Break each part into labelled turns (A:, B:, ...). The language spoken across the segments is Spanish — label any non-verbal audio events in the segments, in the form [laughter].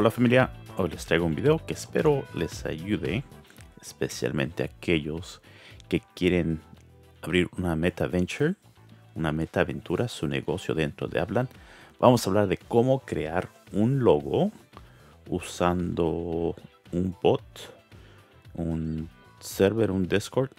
A: Hola familia, hoy les traigo un video que espero les ayude, especialmente a aquellos que quieren abrir una meta venture, una meta aventura, su negocio dentro de Hablan. Vamos a hablar de cómo crear un logo usando un bot, un server, un Discord,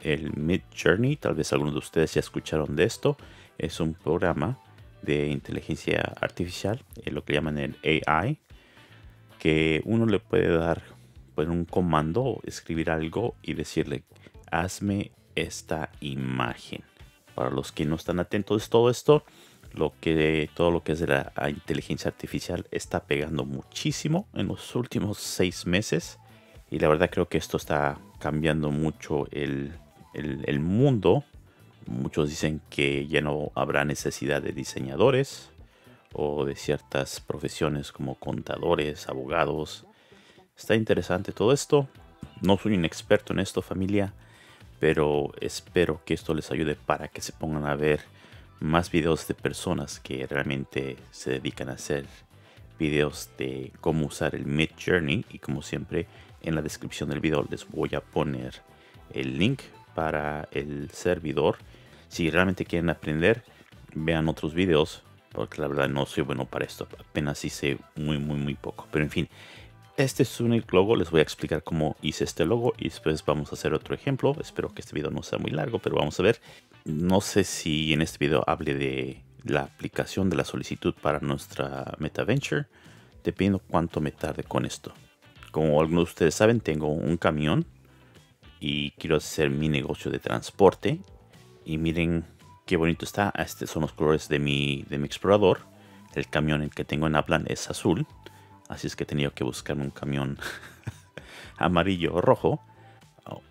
A: el Mid Journey. Tal vez algunos de ustedes ya escucharon de esto. Es un programa de inteligencia artificial, eh, lo que llaman el AI que uno le puede dar pues, un comando, escribir algo y decirle, hazme esta imagen. Para los que no están atentos todo esto, lo que, todo lo que es de la inteligencia artificial está pegando muchísimo en los últimos seis meses. Y la verdad creo que esto está cambiando mucho el mundo. Muchos dicen que ya no habrá necesidad de diseñadores, o de ciertas profesiones como contadores, abogados. Está interesante todo esto. No soy un experto en esto familia, pero espero que esto les ayude para que se pongan a ver más videos de personas que realmente se dedican a hacer videos de cómo usar el Mid Journey y como siempre en la descripción del video les voy a poner el link para el servidor si realmente quieren aprender vean otros videos porque la verdad no soy bueno para esto. Apenas hice muy, muy, muy poco. Pero en fin, este es un logo. Les voy a explicar cómo hice este logo. Y después vamos a hacer otro ejemplo. Espero que este video no sea muy largo, pero vamos a ver. No sé si en este video hable de la aplicación de la solicitud para nuestra MetaVenture. Dependiendo cuánto me tarde con esto. Como algunos de ustedes saben, tengo un camión y quiero hacer mi negocio de transporte. Y miren qué bonito está. Este son los colores de mi, de mi explorador. El camión que tengo en Aplan es azul. Así es que he tenido que buscarme un camión [laughs] amarillo o rojo.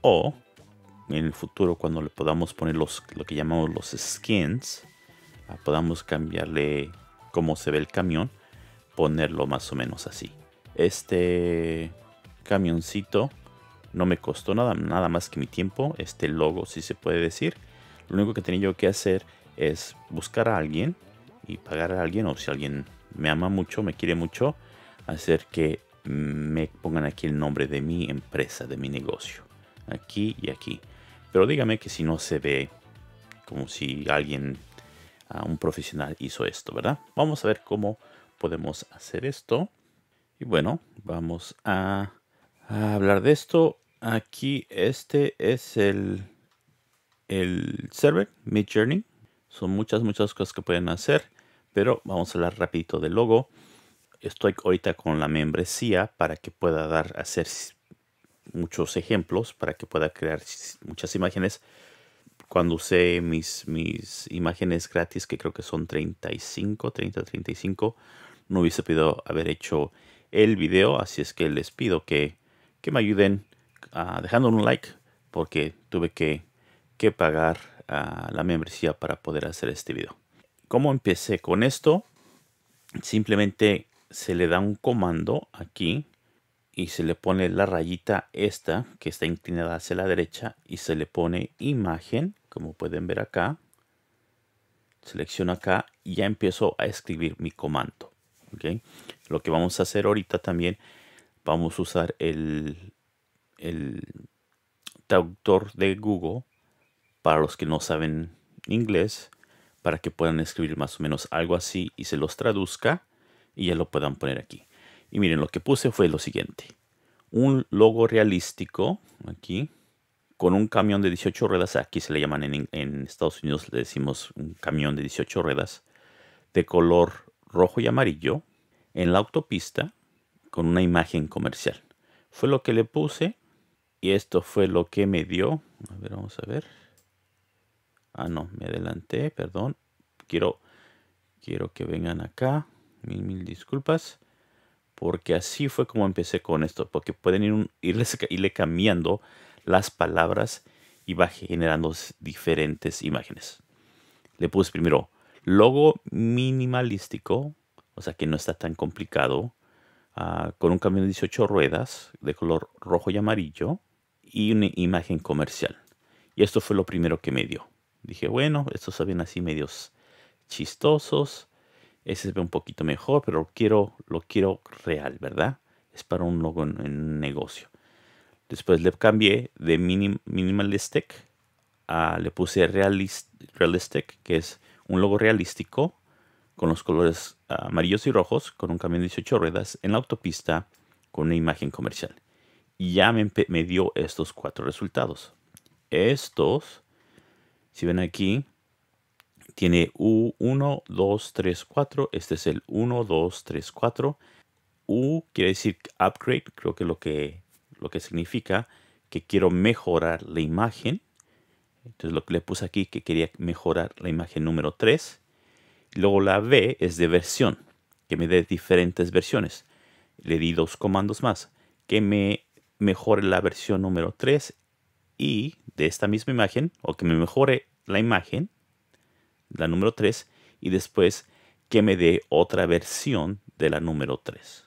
A: O en el futuro cuando le podamos poner los, lo que llamamos los skins. Ah, podamos cambiarle cómo se ve el camión. Ponerlo más o menos así. Este camioncito no me costó nada, nada más que mi tiempo. Este logo si se puede decir lo único que tenía yo que hacer es buscar a alguien y pagar a alguien, o si alguien me ama mucho, me quiere mucho, hacer que me pongan aquí el nombre de mi empresa, de mi negocio, aquí y aquí. Pero dígame que si no se ve como si alguien, ah, un profesional hizo esto, ¿verdad? Vamos a ver cómo podemos hacer esto. Y bueno, vamos a hablar de esto. Aquí este es el el server, Midjourney. Son muchas, muchas cosas que pueden hacer, pero vamos a hablar rapidito del logo. Estoy ahorita con la membresía para que pueda dar, hacer muchos ejemplos, para que pueda crear muchas imágenes. Cuando usé mis, mis imágenes gratis, que creo que son 35, 30, 35, no hubiese podido haber hecho el video, así es que les pido que, me ayuden ah, dejando un like, porque tuve que que pagar a la membresía para poder hacer este video. ¿Cómo empecé con esto? Simplemente se le da un comando aquí y se le pone la rayita esta que está inclinada hacia la derecha y se le pone imagen, como pueden ver acá. Selecciono acá y ya empiezo a escribir mi comando. ¿okay? Lo que vamos a hacer ahorita también, vamos a usar el, el traductor de Google para los que no saben inglés, para que puedan escribir más o menos algo así y se los traduzca y ya lo puedan poner aquí. Y miren, lo que puse fue lo siguiente. Un logo realístico, aquí, con un camión de 18 ruedas, aquí se le llaman en, en Estados Unidos, le decimos un camión de 18 ruedas, de color rojo y amarillo, en la autopista, con una imagen comercial. Fue lo que le puse y esto fue lo que me dio. A ver, vamos a ver. Ah, no, me adelanté, perdón. Quiero, quiero que vengan acá. Mil, mil disculpas. Porque así fue como empecé con esto. Porque pueden ir [laughs] irle cambiando las palabras y va generando diferentes imágenes. Le puse primero logo minimalístico, o sea que no está tan complicado, ah, con un camión de 18 ruedas de color rojo y amarillo y una imagen comercial. Y esto fue lo primero que me dio. Dije, bueno, estos saben así medios chistosos. Ese se ve un poquito mejor, pero lo quiero, lo quiero real, ¿verdad? Es para un logo en, un negocio. Después le cambié de minimalistic a, le puse realistic, que es un logo realístico con los colores amarillos y rojos, con un camión de 18 ruedas en la autopista con una imagen comercial. Y ya me, me dio estos cuatro resultados. Estos si ven aquí, tiene U1, 2, 3, 4. Este es el 1, 2, 3, 4. U quiere decir upgrade, creo que lo que, lo que significa que quiero mejorar la imagen. Entonces lo que le puse aquí que quería mejorar la imagen número 3. Luego la B es de versión, que me dé diferentes versiones. Le di dos comandos más, que me mejore la versión número 3 y de esta misma imagen, o que me mejore la imagen, la número 3, y después que me dé otra versión de la número 3.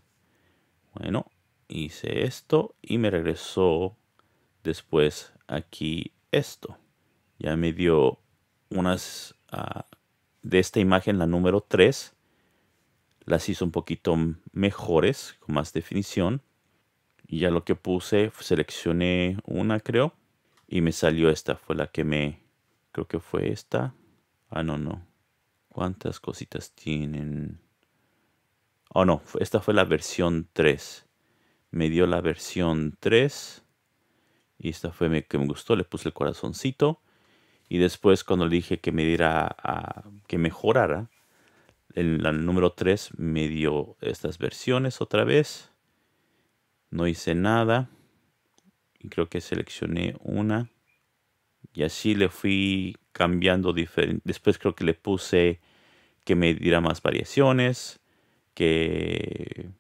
A: Bueno, hice esto y me regresó después aquí esto. Ya me dio unas ah, de esta imagen, la número 3. Las hizo un poquito mejores, con más definición. Y ya lo que puse, seleccioné una creo. Y me salió esta, fue la que me... Creo que fue esta. Ah, no, no. ¿Cuántas cositas tienen? Oh, no, esta fue la versión 3. Me dio la versión 3. Y esta fue la que me gustó, le puse el corazoncito. Y después cuando le dije que me diera, que mejorara, el, número 3 me dio estas versiones otra vez. No hice nada y creo que seleccioné una y así le fui cambiando diferente. Después creo que le puse que me diera más variaciones, que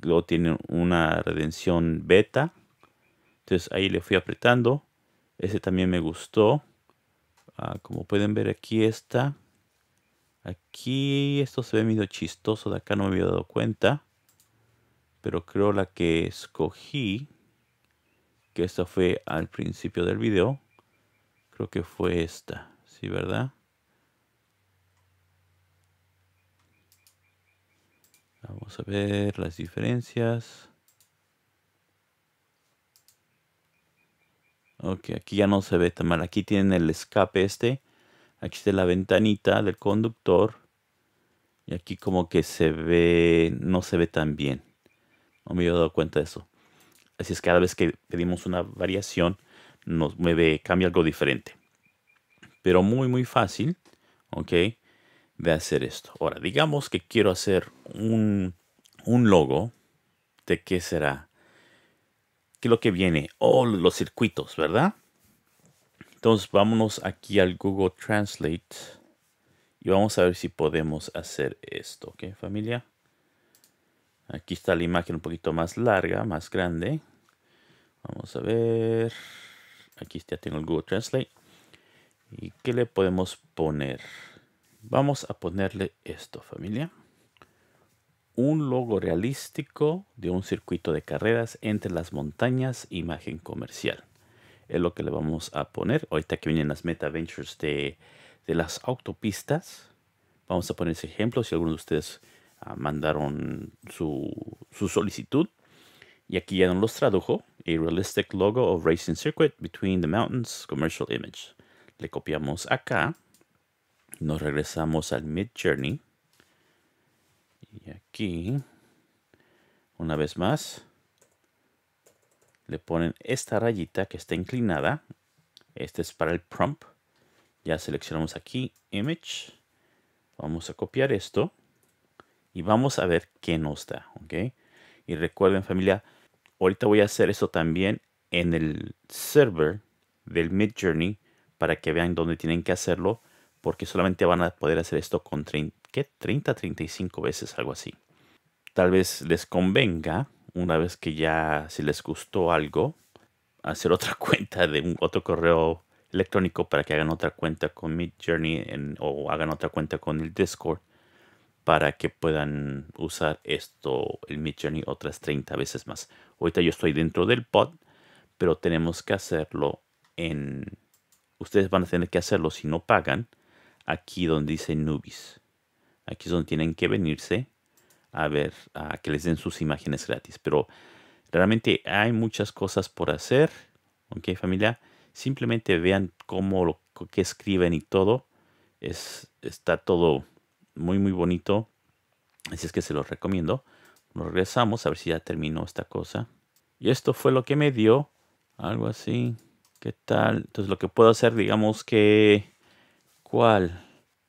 A: luego tiene una redención beta. Entonces ahí le fui apretando. Ese también me gustó. Ah, como pueden ver aquí está. Aquí esto se ve medio chistoso, de acá no me había dado cuenta. Pero creo la que escogí que esta fue al principio del video. Creo que fue esta, ¿sí, verdad? Vamos a ver las diferencias. Ok, aquí ya no se ve tan mal. Aquí tienen el escape este. Aquí está la ventanita del conductor. Y aquí como que se ve, no se ve tan bien. No me había dado cuenta de eso. Así es cada vez que pedimos una variación, nos mueve, cambia algo diferente. Pero muy, muy fácil, ¿ok? De hacer esto. Ahora, digamos que quiero hacer un, un logo. ¿De qué será? ¿Qué es lo que viene? o oh, los circuitos, ¿verdad? Entonces, vámonos aquí al Google Translate. Y vamos a ver si podemos hacer esto, ¿ok, familia? Aquí está la imagen un poquito más larga, más grande. Vamos a ver. Aquí ya tengo el Google Translate. ¿Y qué le podemos poner? Vamos a ponerle esto, familia. Un logo realístico de un circuito de carreras entre las montañas, imagen comercial. Es lo que le vamos a poner. Ahorita que vienen las Meta Ventures de, de las autopistas. Vamos a poner ese ejemplo. Si alguno de ustedes mandaron su, solicitud y aquí ya nos los tradujo. A realistic logo of racing circuit between the mountains commercial image. Le copiamos acá. Nos regresamos al mid journey. Y aquí, una vez más, le ponen esta rayita que está inclinada. Este es para el prompt. Ya seleccionamos aquí Image. Vamos a copiar esto y vamos a ver qué nos da, ¿ok? Y recuerden familia, ahorita voy a hacer eso también en el server del Mid Journey para que vean dónde tienen que hacerlo porque solamente van a poder hacer esto con 30, ¿qué? 30, 35 veces, algo así. Tal vez les convenga, una vez que ya si les gustó algo, hacer otra [laughs] cuenta de un, otro correo electrónico para que hagan otra cuenta con MidJourney o hagan otra cuenta con el Discord para que puedan usar esto, el Mid Journey, otras 30 veces más. Ahorita yo estoy dentro del pod, pero tenemos que hacerlo en... Ustedes van a tener que hacerlo si no pagan. Aquí donde dice Nubis. Aquí es donde tienen que venirse a ver, a que les den sus imágenes gratis. Pero realmente hay muchas cosas por hacer. ¿Ok, familia? Simplemente vean cómo lo que escriben y todo. Es, está todo muy, muy bonito. Así es que se los recomiendo. Nos regresamos a ver si ya terminó esta cosa. Y esto fue lo que me dio. Algo así. ¿Qué tal? Entonces lo que puedo hacer, digamos que... ¿Cuál?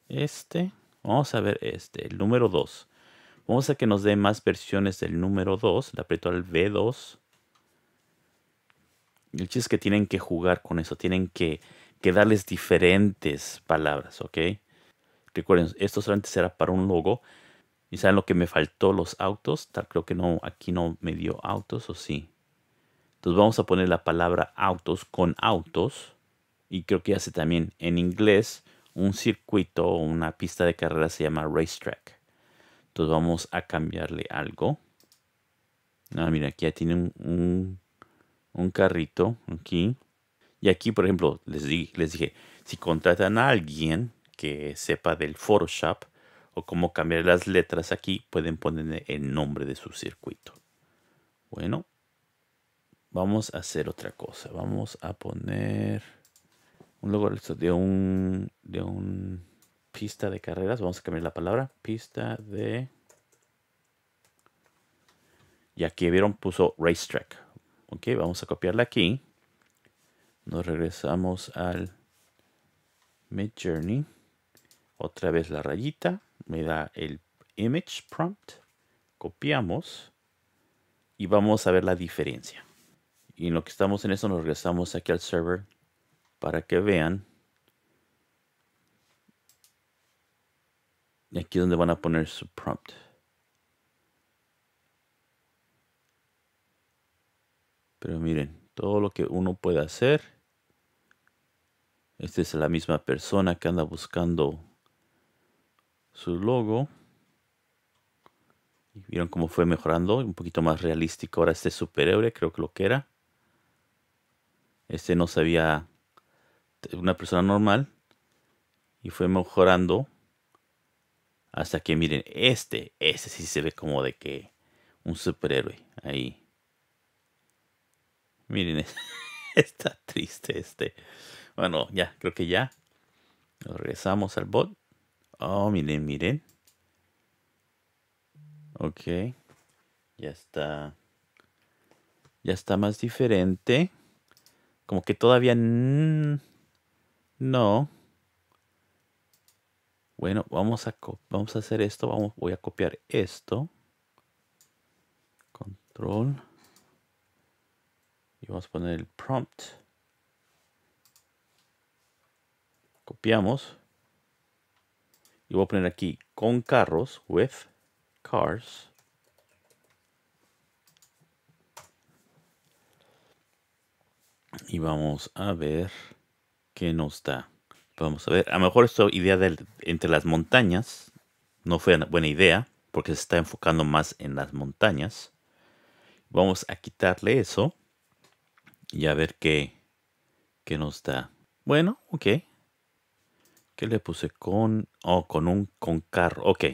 A: Este. Vamos a ver este, el número 2. Vamos a que nos dé más versiones del número 2. Le aprieto al B2. El chiste es que tienen que jugar con eso. Tienen que, que darles diferentes palabras, ¿ok? Recuerden, esto solamente será para un logo. ¿Y saben lo que me faltó? Los autos. Creo que no, aquí no me dio autos, o sí. Entonces vamos a poner la palabra autos con autos. Y creo que hace también en inglés un circuito o una pista de carrera se llama racetrack. Entonces vamos a cambiarle algo. Ah, mira, aquí ya tiene un, carrito. Aquí. Y aquí, por ejemplo, les, les dije, si contratan a alguien, que sepa del Photoshop o cómo cambiar las letras aquí, pueden ponerle el nombre de su circuito. Bueno, vamos a hacer otra cosa. Vamos a poner un logo de un, de un pista de carreras. Vamos a cambiar la palabra. Pista de... Y aquí vieron, puso racetrack. Ok, vamos a copiarla aquí. Nos regresamos al Mid Journey otra vez la rayita, me da el image prompt, copiamos y vamos a ver la diferencia. Y en lo que estamos en eso nos regresamos aquí al server para que vean. Y aquí es donde van a poner su prompt. Pero miren, todo lo que uno puede hacer. Esta es la misma persona que anda buscando su logo. Y vieron cómo fue mejorando, un poquito más realístico. Ahora este superhéroe, creo que lo que era. Este no sabía una persona normal. Y fue mejorando. Hasta que miren, este, este sí se ve como de que un superhéroe. Ahí. Miren, [laughs] está triste este. Bueno, ya, creo que ya. Regresamos al bot. Oh, miren, miren. Ok. Ya está. Ya está más diferente. Como que todavía... No. Bueno, vamos a, vamos a hacer esto. Vamos, voy a copiar esto. Control. Y vamos a poner el prompt. Copiamos y voy a poner aquí con carros, with cars. Y vamos a ver qué nos da. Vamos a ver, a lo mejor esta idea de entre las montañas no fue buena idea porque se está enfocando más en las montañas. Vamos a quitarle eso y a ver qué, qué nos da. Bueno, ok, le puse? Con. Oh, con un con carro. Ok.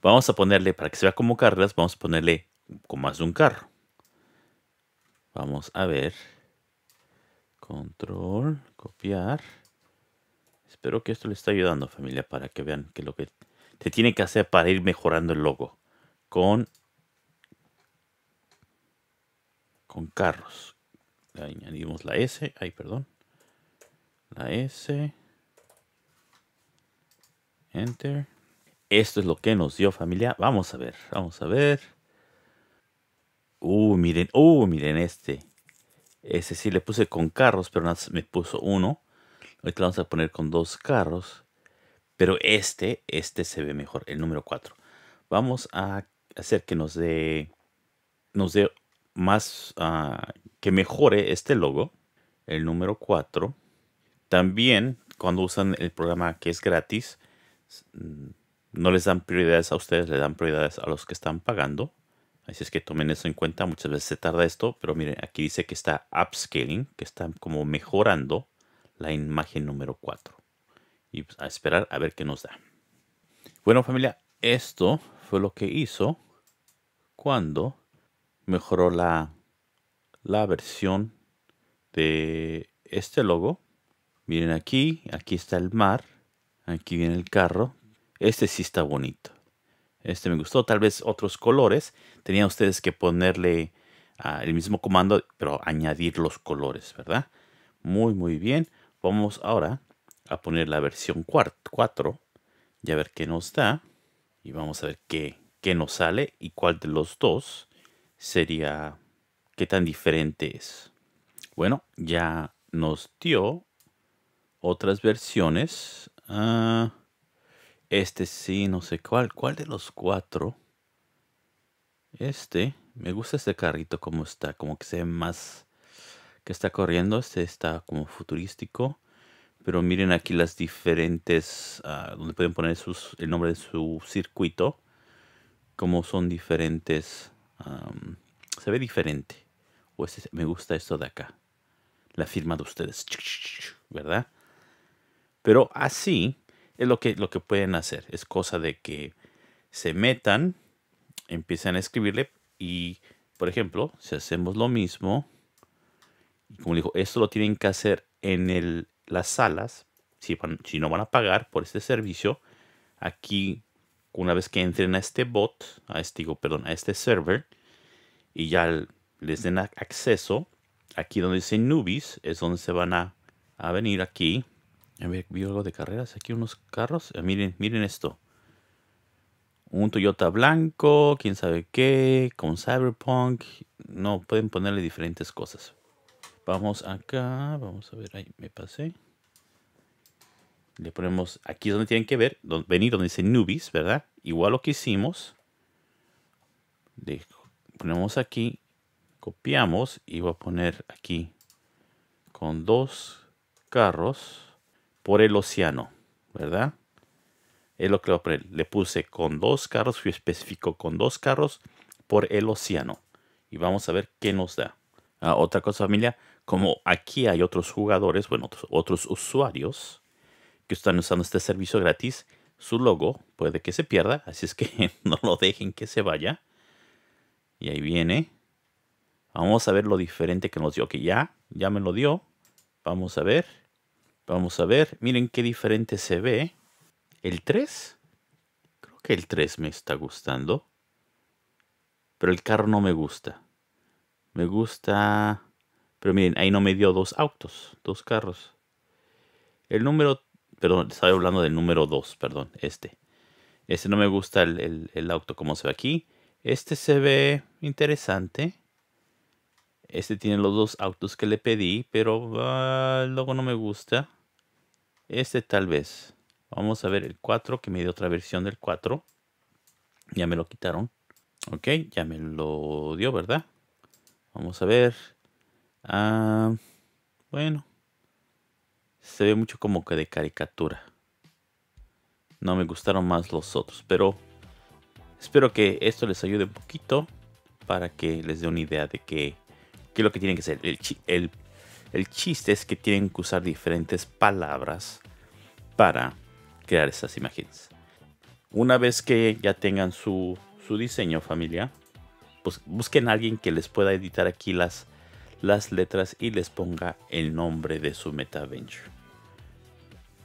A: Vamos a ponerle, para que se vea como carreras, vamos a ponerle con más de un carro. Vamos a ver. Control, copiar. Espero que esto le está ayudando, familia, para que vean que lo que te tiene que hacer para ir mejorando el logo. Con, con carros. Le añadimos la S. Ay, perdón. La S. Enter. Esto es lo que nos dio familia. Vamos a ver, vamos a ver. Uh, miren, uh, miren este. Ese sí le puse con carros, pero me puso uno. Ahorita vamos a poner con dos carros. Pero este, este se ve mejor, el número 4. Vamos a hacer que nos dé, nos dé más, ah, que mejore este logo, el número 4. También cuando usan el programa que es gratis, Mm, no les dan prioridades a ustedes, le dan prioridades a los que están pagando. Así es que tomen eso en cuenta. Muchas veces se tarda esto, pero miren, aquí dice que está upscaling, que está como mejorando la imagen número 4. Y pues, a esperar a ver qué nos da. Bueno, familia, esto fue lo que hizo cuando mejoró la, la versión de este logo. Miren aquí, aquí está el mar Aquí viene el carro. Este sí está bonito. Este me gustó. Tal vez otros colores. Tenían ustedes que ponerle ah, el mismo comando, pero añadir los colores, ¿verdad? Muy, muy bien. Vamos ahora a poner la versión 4 y a ver qué nos da. Y vamos a ver qué, qué nos sale y cuál de los dos sería, qué tan diferente es. Bueno, ya nos dio otras versiones. Ah, este sí, no sé cuál. ¿Cuál de los cuatro? Este. Me gusta este carrito como está. Como que se ve más... Que está corriendo. Este está como futurístico. Pero miren aquí las diferentes... Ah, donde pueden poner sus, el nombre de su circuito. Como son diferentes... se ve diferente. Este, me gusta esto de acá. La firma de ustedes. ¿Verdad? Pero así es lo que, lo que pueden hacer. Es cosa de que se metan, empiezan a escribirle y, por ejemplo, si hacemos lo mismo, como dijo, esto lo tienen que hacer en las salas, si, si no van a pagar por este servicio, aquí una vez que entren a este bot, a este, digo, perdón, a este server, y ya les den acceso, aquí donde dice Nubis, es donde se van a, a venir aquí, a algo de carreras. Aquí unos carros. Ah, miren, miren esto. Un Toyota blanco, quién sabe qué, con Cyberpunk. No, pueden ponerle diferentes cosas. Vamos acá, vamos a ver, ahí me pasé. Le ponemos, aquí es donde tienen que ver, venir donde dice Nubis, ¿verdad? Igual lo que hicimos. ponemos aquí, copiamos y voy a poner aquí con dos carros por el océano, ¿verdad? Es lo que le puse con dos carros, fui específico con dos carros por el océano. Y vamos a ver qué nos da. Ah, otra cosa familia, como aquí hay otros jugadores, bueno, otros, usuarios que están usando este servicio gratis, su logo puede que se pierda, así es que [laughs] no lo dejen que se vaya. Y ahí viene. Vamos a ver lo diferente que nos dio. Que ya, ya me lo dio. Vamos a ver. Vamos a ver, miren qué diferente se ve. El 3, creo que el 3 me está gustando. Pero el carro no me gusta. Me gusta... Pero miren, ahí no me dio dos autos, dos carros. El número... Perdón, estaba hablando del número 2, perdón, este. Este no me gusta el, el auto como se ve aquí. Este se ve interesante. Este tiene los dos autos que le pedí, pero ah, luego no me gusta. Este tal vez. Vamos a ver el 4, que me dio otra versión del 4. Ya me lo quitaron. Ok, ya me lo dio, ¿verdad? Vamos a ver. Ah, bueno. Se ve mucho como que de caricatura. No me gustaron más los otros, pero espero que esto les ayude un poquito para que les dé una idea de que ¿Qué es lo que tienen que hacer? El, chiste es que tienen que usar diferentes palabras para crear esas imágenes. Una vez que ya tengan su, diseño, familia, pues busquen a alguien que les pueda editar aquí las, las letras y les ponga el nombre de su meta venture.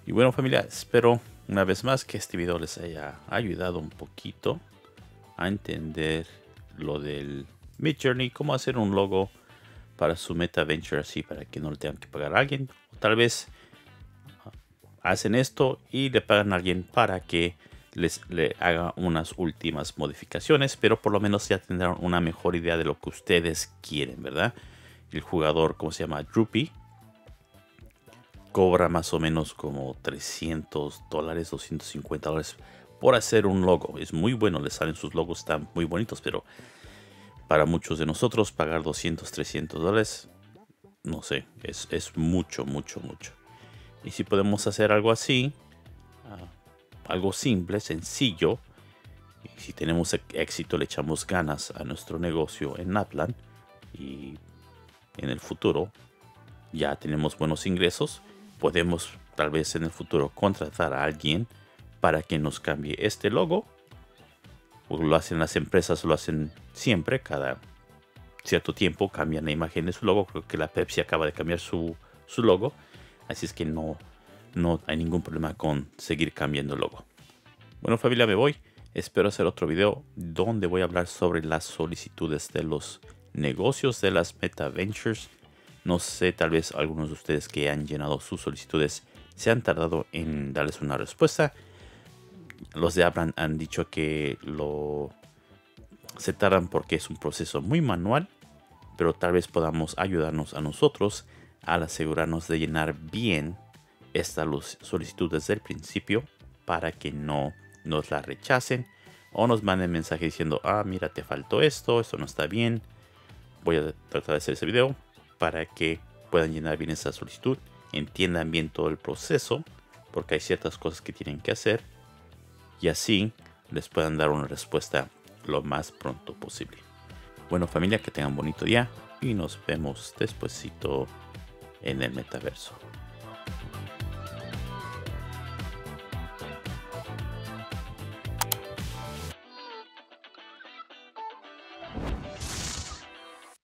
A: Y bueno familia, espero una vez más que este video les haya ayudado un poquito a entender lo del mid-journey, cómo hacer un logo para su meta venture así, para que no le tengan que pagar a alguien. O tal vez ah, hacen esto y le pagan a alguien para que les le haga unas últimas modificaciones, pero por lo menos ya tendrán una mejor idea de lo que ustedes quieren, ¿verdad? El jugador, ¿cómo se llama? Droopy, cobra más o menos como 300 dólares, 250 dólares por hacer un logo. Es muy bueno, le salen sus logos, están muy bonitos, pero para muchos de nosotros pagar 200, 300 dólares, no sé, es, mucho, mucho, mucho. Y si podemos hacer algo así, ah, algo simple, sencillo, y si tenemos e-, éxito le echamos ganas a nuestro negocio en Naplan y en el futuro ya tenemos buenos ingresos, podemos tal vez en el futuro contratar a alguien para que nos cambie este logo pues, lo hacen las empresas, lo hacen siempre, cada cierto tiempo cambian la imagen de su logo. Creo que la Pepsi acaba de cambiar su, logo, así es que no, no hay ningún problema con seguir cambiando el logo. Bueno familia, me voy. Espero hacer otro video donde voy a hablar sobre las solicitudes de los negocios de las Meta Ventures. No sé, tal vez algunos de ustedes que han llenado sus solicitudes se han tardado en darles una respuesta. Los de Abraham han, dicho que lo se tardan porque es un proceso muy manual, pero tal vez podamos ayudarnos a nosotros al asegurarnos de llenar bien esta solicitud desde el principio para que no nos la rechacen o nos manden mensaje diciendo, ah, mira, te faltó esto, esto no está bien. Voy a tratar de hacer ese video para que puedan llenar bien esa solicitud, entiendan bien todo el proceso, porque hay ciertas cosas que tienen que hacer y así les puedan dar una respuesta lo más pronto posible. Bueno familia, que tengan bonito día y nos vemos despuesito en el metaverso.